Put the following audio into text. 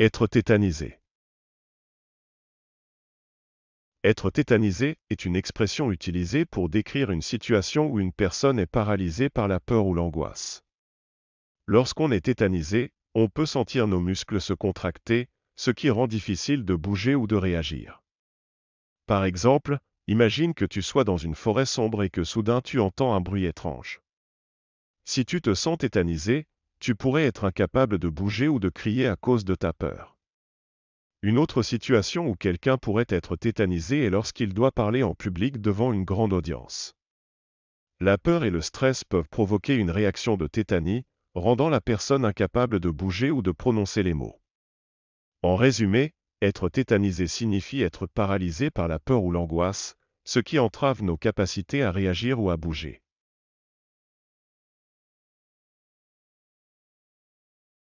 Être tétanisé. Être tétanisé est une expression utilisée pour décrire une situation où une personne est paralysée par la peur ou l'angoisse. Lorsqu'on est tétanisé, on peut sentir nos muscles se contracter, ce qui rend difficile de bouger ou de réagir. Par exemple, imagine que tu sois dans une forêt sombre et que soudain tu entends un bruit étrange. Si tu te sens tétanisé, tu pourrais être incapable de bouger ou de crier à cause de ta peur. Une autre situation où quelqu'un pourrait être tétanisé est lorsqu'il doit parler en public devant une grande audience. La peur et le stress peuvent provoquer une réaction de tétanie, rendant la personne incapable de bouger ou de prononcer les mots. En résumé, être tétanisé signifie être paralysé par la peur ou l'angoisse, ce qui entrave nos capacités à réagir ou à bouger.